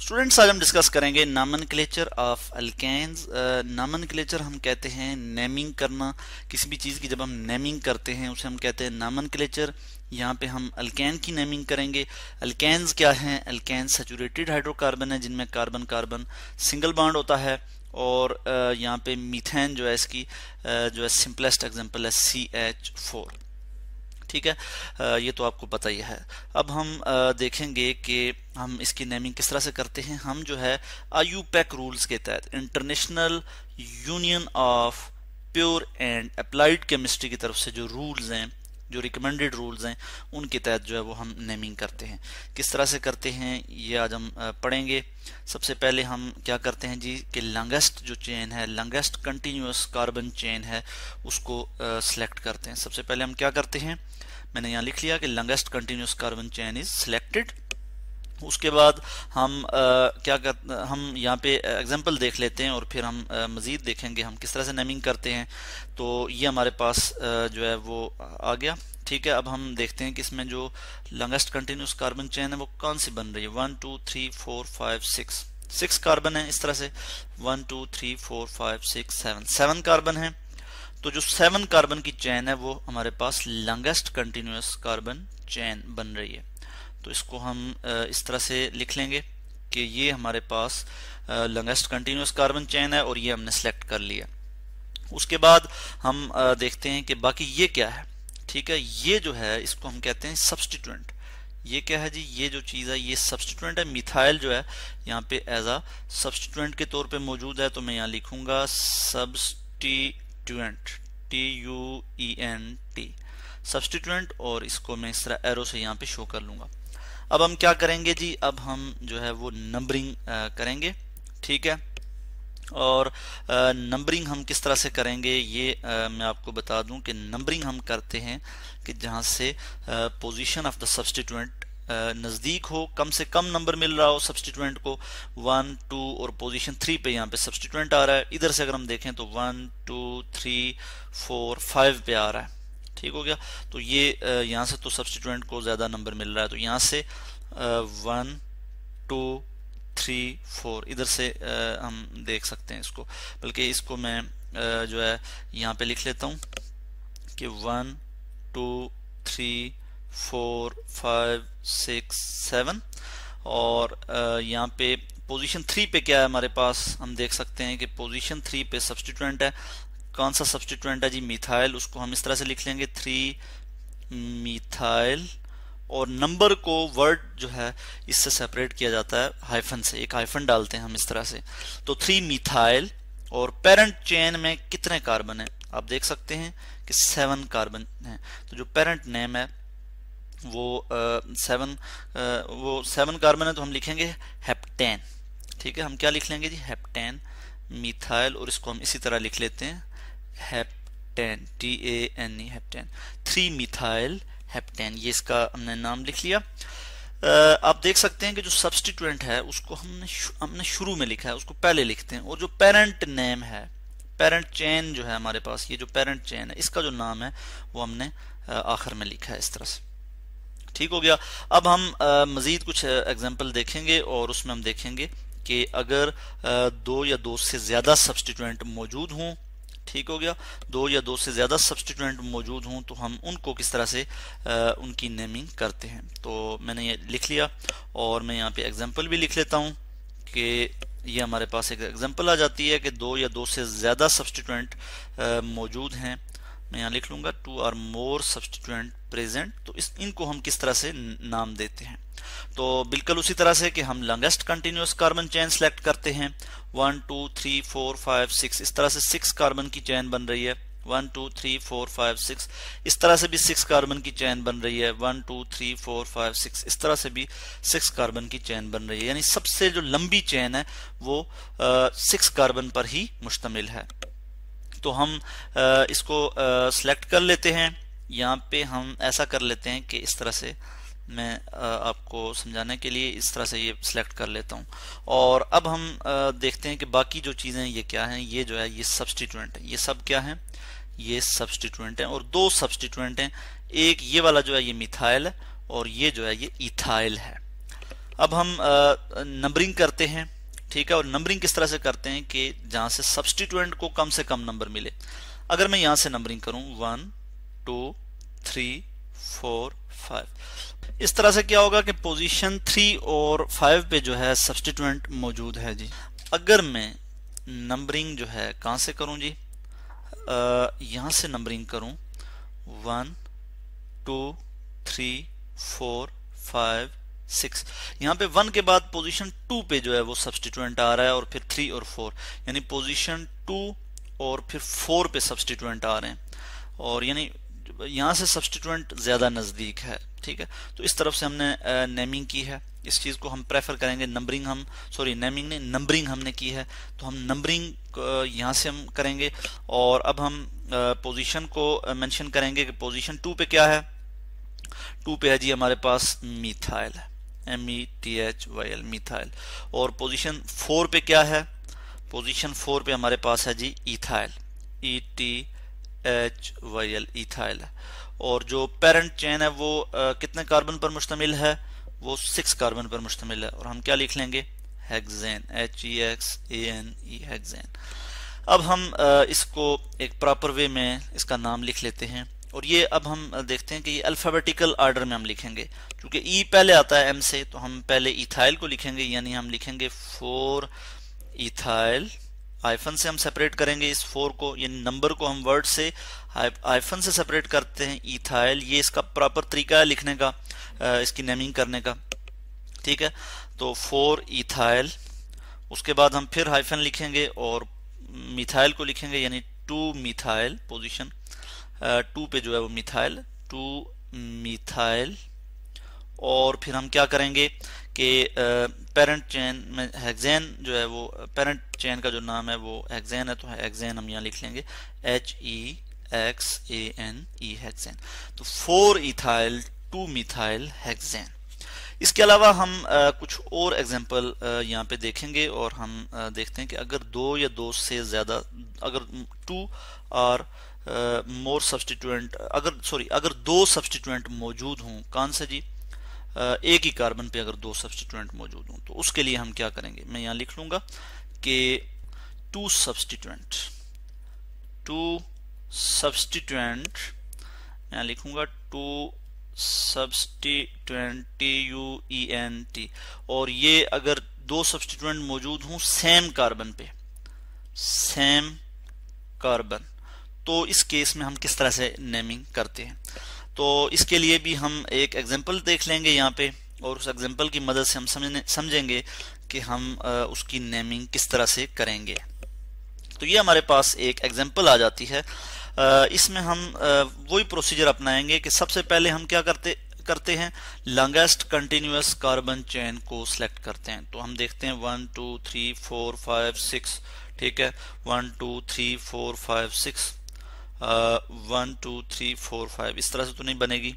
students आज हम discuss करेंगे nomenclature of alkanes nomenclature हम कहते हैं नेमिंग करना किसी भी चीज़ की जब हम नेमिंग करते हैं उसे हम कहते हैं नामन क्लेचर यहाँ पे हम अल्केन की नेमिंग करेंगे अल्केन्स क्या हैं अल्केन सेचूरेटेड हाइड्रोकार्बन है जिनमें कार्बन कार्बन सिंगल बाड होता है और uh, यहाँ पे मीथेन जो है इसकी uh, जो है सिंपलेस्ट एग्जाम्पल है सी एच फोर ठीक है ये तो आपको पता ही है अब हम देखेंगे कि हम इसकी नेमिंग किस तरह से करते हैं हम जो है आयू पैक रूल्स के तहत international union of pure and applied chemistry की तरफ से जो रूल्स हैं जो रिकमेंडेड रूल्स हैं उनके तहत जो है वो हम नेमिंग करते हैं किस तरह से करते हैं ये आज हम पढ़ेंगे सबसे पहले हम क्या करते हैं जी कि लंगेस्ट जो चेन है लंगेस्ट कंटिन्यूस कार्बन चेन है उसको सिलेक्ट करते हैं सबसे पहले हम क्या करते हैं मैंने यहाँ लिख लिया कि longest continuous carbon chain is selected उसके बाद हम आ, क्या कर हम यहाँ पे एग्जांपल देख लेते हैं और फिर हम आ, मज़ीद देखेंगे हम किस तरह से नेमिंग करते हैं तो ये हमारे पास आ, जो है वो आ गया ठीक है अब हम देखते हैं कि इसमें जो लंगेस्ट कंटिन्यूस कार्बन चेन है वो कौन सी बन रही है one two three four five six six carbon है इस तरह से one two three four five six seven seven carbon है तो जो सेवन कार्बन की चैन है वो हमारे पास लंगेस्ट कंटिन्यूस कार्बन चैन बन रही है तो इसको हम इस तरह से लिख लेंगे कि ये हमारे पास लंगेस्ट कंटिन्यूस कार्बन चेन है और ये हमने सेलेक्ट कर लिया उसके बाद हम देखते हैं कि बाकी ये क्या है ठीक है ये जो है इसको हम कहते हैं सब्सटीट्यूंट ये क्या है जी ये जो चीज़ है ये सब्सटीट्यूंट है मिथाइल जो है यहाँ पे एज आ सब्सटीट्यूंट के तौर पे मौजूद है तो मैं यहाँ लिखूंगा substituent T U E N T substituent और इसको मैं इस तरह एरो से यहाँ पे शो कर लूंगा अब हम क्या करेंगे जी अब हम जो है वो नंबरिंग करेंगे ठीक है और नंबरिंग हम किस तरह से करेंगे ये आ, मैं आपको बता दूं कि नंबरिंग हम करते हैं कि जहां से पोजीशन ऑफ द सब्सटीट्यूएंट नज़दीक हो कम से कम नंबर मिल रहा हो सब्सटीट्यूएंट को वन टू और पोजीशन थ्री पे यहाँ पे सब्सटीट्यूएंट आ रहा है इधर से अगर हम देखें तो one two three four five पे आ रहा है ठीक हो गया तो ये यहाँ से तो सब्सटीट्यूएंट को ज़्यादा नंबर मिल रहा है तो यहाँ से वन टू थ्री फोर इधर से हम देख सकते हैं इसको बल्कि इसको मैं जो है यहाँ पे लिख लेता हूँ कि one two three four five six seven और यहाँ पे पोजीशन थ्री पे क्या है हमारे पास हम देख सकते हैं कि पोजीशन थ्री पे सब्सटीट्यूएंट है कौन सा सब्सटीट्यूएंट है जी मिथाइल उसको हम इस तरह से लिख लेंगे थ्री मिथाइल और नंबर को वर्ड जो है इससे सेपरेट किया जाता है हाइफन से एक हाइफन डालते हैं हम इस तरह से तो थ्री मिथाइल और पेरेंट चेन में कितने कार्बन है आप देख सकते हैं कि सेवन कार्बन है तो जो पेरेंट नेम है वो सेवन वो सेवन कार्बन है तो हम लिखेंगे हेप्टेन ठीक है हम क्या लिख लेंगे जी हेप्टेन मिथाइल और इसको हम इसी तरह लिख लेते हैं heptane T A N E heptane three methyl heptane ये इसका हमने नाम लिख लिया आप देख सकते हैं कि जो सब्सटीट्यूएंट है उसको हमने हमने शुरू में लिखा है उसको पहले लिखते हैं और जो पेरेंट नेम है पेरेंट चेन जो है हमारे पास ये जो पेरेंट चेन है इसका जो नाम है वो हमने आखिर में लिखा है इस तरह से ठीक हो गया अब हम मज़ीद कुछ एग्जाम्पल देखेंगे और उसमें हम देखेंगे कि अगर दो या दो से ज़्यादा सब्सटीट्यूएंट मौजूद हों ठीक हो गया दो या दो से ज़्यादा सब्सटीट्यूएंट मौजूद हों तो हम उनको किस तरह से आ, उनकी नेमिंग करते हैं तो मैंने ये लिख लिया और मैं यहाँ पे एग्जांपल भी लिख लेता हूँ कि ये हमारे पास एक एग्जांपल आ जाती है कि दो या दो से ज़्यादा सब्सटीट्यूएंट मौजूद हैं मैं यहाँ लिख लूंगा two or more substituent present तो इस इनको हम किस तरह से नाम देते हैं तो बिल्कुल उसी तरह से कि हम longest continuous carbon chain select करते हैं one two three four five six इस तरह से सिक्स कार्बन की चैन बन रही है one two three four five six इस तरह से भी सिक्स कार्बन की चैन बन रही है one two three four five six इस तरह से भी सिक्स कार्बन की चैन बन रही है यानी सबसे जो लंबी चैन है वो सिक्स कार्बन पर ही मुश्तमिल है तो हम इसको सेलेक्ट कर लेते हैं यहाँ पे हम ऐसा कर लेते हैं कि इस तरह से मैं आपको समझाने के लिए इस तरह से ये सिलेक्ट कर लेता हूँ और अब हम देखते हैं कि बाकी जो चीज़ें ये क्या हैं ये जो है ये सब्सटीट्यूंट है ये सब क्या है ये सब्सटीट्यूंट हैं और दो सब्सटीट्यूंट हैं एक ये वाला जो है ये मिथाइल और ये जो है ये इथाइल है अब हम नंबरिंग करते हैं ठीक है और नंबरिंग किस तरह से करते हैं कि जहां से सब्सटीट्यूएंट को कम से कम नंबर मिले अगर मैं यहां से नंबरिंग करूं one two three four five इस तरह से क्या होगा कि पोजीशन थ्री और फाइव पे जो है सब्सटीट्यूएंट मौजूद है जी अगर मैं नंबरिंग जो है कहां से करूं जी यहां से नंबरिंग करूं one two three four five six यहाँ पे वन के बाद पोजीशन टू पे जो है वो सब्सटीट्यूएंट आ रहा है और फिर थ्री और फोर यानी पोजीशन टू और फिर फोर पे सब्सटीट्यूएंट आ रहे हैं और यानी यहाँ से सब्सटीट्यूएंट ज़्यादा नज़दीक है ठीक है तो इस तरफ से हमने नेमिंग की है इस चीज़ को हम प्रेफर करेंगे नंबरिंग हम सॉरी नेमिंग ने नंबरिंग हमने की है तो हम नंबरिंग यहाँ से हम करेंगे और अब हम पोजीशन को मेंशन करेंगे कि पोजीशन टू पे क्या है टू पे है जी हमारे पास मिथाइल है M E T H Y L methyl और पोजीशन फोर पे क्या है पोजीशन फोर पे हमारे पास है जी ethyl E T H Y L ethyl और जो पेरेंट चेन है वो आ, कितने कार्बन पर मुश्तमिल है वो सिक्स कार्बन पर मुश्तमिल है और हम क्या लिख लेंगे hexane H E X A N E hexane अब हम आ, इसको एक प्रॉपर वे में इसका नाम लिख लेते हैं और ये अब हम देखते हैं कि ये अल्फ़ाबेटिकल आर्डर में हम लिखेंगे क्योंकि ई e पहले आता है एम से तो हम पहले इथाइल को लिखेंगे यानी हम लिखेंगे फोर इथाइल आइफन से हम सेपरेट करेंगे इस फोर को यानी नंबर को हम वर्ड से आइफन से सेपरेट करते हैं इथाइल ये इसका प्रॉपर तरीका है लिखने का इसकी नेमिंग करने का ठीक है तो फोर इथाइल उसके बाद हम फिर हाइफन लिखेंगे और मिथाइल को लिखेंगे यानी टू मिथाइल पोजिशन टू पे जो है वो मिथाइल टू मिथाइल और फिर हम क्या करेंगे कि पेरेंट चेन में हेक्सेन जो है वो पेरेंट चेन का जो नाम है वो हेक्सेन है तो हेक्सेन हम यहाँ लिख लेंगे H E X A N E hexane तो four ethyl two methyl hexane इसके अलावा हम आ, कुछ और एग्जांपल यहाँ पे देखेंगे और हम आ, देखते हैं कि अगर दो या दो से ज़्यादा अगर टू और मोर सब्सटीटेंट अगर सॉरी अगर दो सब्सटीटेंट मौजूद हों कौन सा जी uh, एक ही कार्बन पे अगर दो सब्सटीटेंट मौजूद हों तो उसके लिए हम क्या करेंगे मैं यहाँ लिख लूंगा कि टू सब्सटीटेंट टू सब्सटीटेंट यहाँ लिखूंगा two substituent U E N T और ये अगर दो सब्सटीटेंट मौजूद हों सेम कार्बन पे सेम कार्बन तो इस केस में हम किस तरह से नेमिंग करते हैं तो इसके लिए भी हम एक एग्जाम्पल देख लेंगे यहाँ पे और उस एग्जाम्पल की मदद से हम समझने समझेंगे कि हम उसकी नेमिंग किस तरह से करेंगे तो ये हमारे पास एक एग्जाम्पल आ जाती है इसमें हम वही प्रोसीजर अपनाएंगे कि सबसे पहले हम क्या करते करते हैं लॉन्गेस्ट कंटिन्यूस कार्बन चेन को सिलेक्ट करते हैं तो हम देखते हैं one two three four five six ठीक है one two three four five six one two three four five इस तरह से तो नहीं बनेगी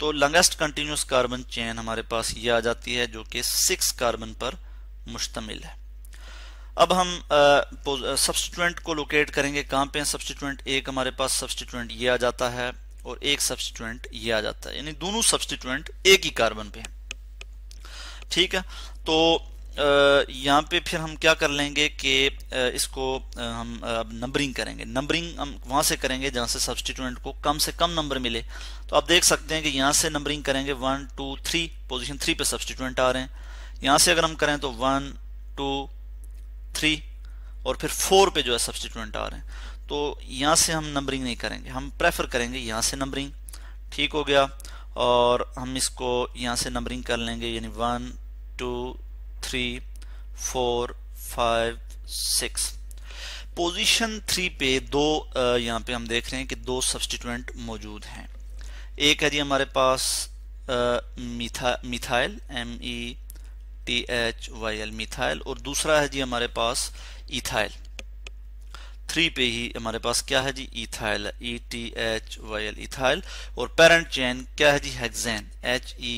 तो लंगेस्ट कंटिन्यूस कार्बन चेन हमारे पास ये आ जाती है जो कि सिक्स कार्बन पर मुश्तमिल है अब हम सब्सटीटेंट को लोकेट करेंगे कहाँ पे सब्सटीट्यूंट एक हमारे पास सब्सटीट्यूंट ये आ जाता है और एक सब्सटीट्यूंट ये आ जाता है यानी दोनों सब्सटीटेंट एक ही कार्बन पे है ठीक है तो यहाँ पे फिर हम क्या कर लेंगे कि इसको हम अब नंबरिंग करेंगे नंबरिंग हम वहाँ से करेंगे जहाँ से सब्सटीट्यूएंट को कम से कम नंबर मिले तो आप देख सकते हैं कि यहाँ से नंबरिंग करेंगे one two three position three पे सब्सटीट्यूएंट आ रहे हैं यहाँ से अगर हम करें तो वन टू थ्री और फिर फोर पे जो है सब्सटीट्यूएंट आ रहे हैं तो यहाँ से हम नंबरिंग नहीं करेंगे हम प्रेफर करेंगे यहाँ से नंबरिंग ठीक हो गया और हम इसको यहाँ से नंबरिंग कर लेंगे यानी one two three four five six position three पे दो यहाँ पे हम देख रहे हैं कि दो सब्सटीट्यूएंट मौजूद हैं एक है जी हमारे पास मिथा methyl M E T H Y L methyl और दूसरा है जी हमारे पास इथाइल थ्री पे ही हमारे पास क्या है जी ethyl E T H Y L ethyl और पेरेंट चेन क्या है जी hexane H E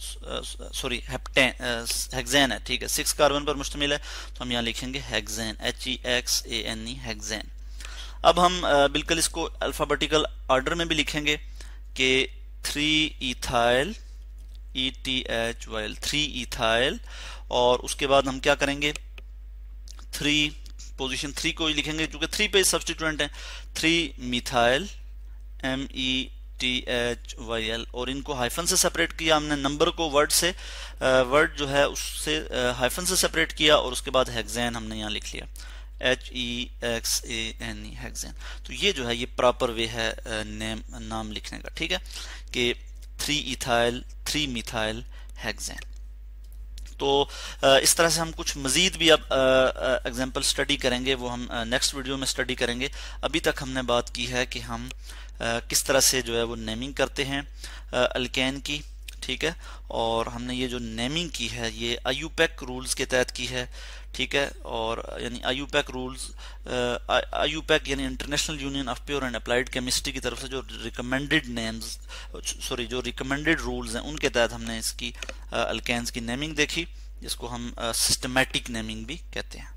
sorry hexane है ठीक है सिक्स कार्बन पर मुश्तमिल है तो हम यहाँ लिखेंगे hexane H E X A N E hexane अब हम uh, बिल्कुल इसको अल्फ़ाबेटिकल ऑर्डर में भी लिखेंगे कि three ethyl E T H Y L three ethyl और उसके बाद हम क्या करेंगे थ्री पोजीशन थ्री को ही लिखेंगे क्योंकि थ्री पे सब्सटीट्यूएंट है three methyl M E T H Y L और इनको हाइफन से सेपरेट किया हमने नंबर को वर्ड से वर्ड जो है उससे हाइफन से सेपरेट किया और उसके बाद हेगजैन हमने यहाँ लिख लिया H E X A N E hexane तो ये जो है ये प्रॉपर वे है नेम नाम लिखने का ठीक है कि three ethyl three methyl hexane तो इस तरह से हम कुछ मज़ीद भी अब एग्जांपल स्टडी करेंगे वो हम नेक्स्ट वीडियो में स्टडी करेंगे अभी तक हमने बात की है कि हम किस तरह से जो है वो नेमिंग करते हैं अलकैन की ठीक है और हमने ये जो नेमिंग की है ये आयुपैक रूल्स के तहत की है ठीक है और यानी आयुपैक रूल्स आयुपैक यानी international union of pure and applied chemistry की तरफ से जो रिकमेंडेड नेम्स सॉरी जो रिकमेंडेड रूल्स हैं उनके तहत हमने इसकी अल्केन्स की नेमिंग देखी जिसको हम सिस्टमेटिक नेमिंग भी कहते हैं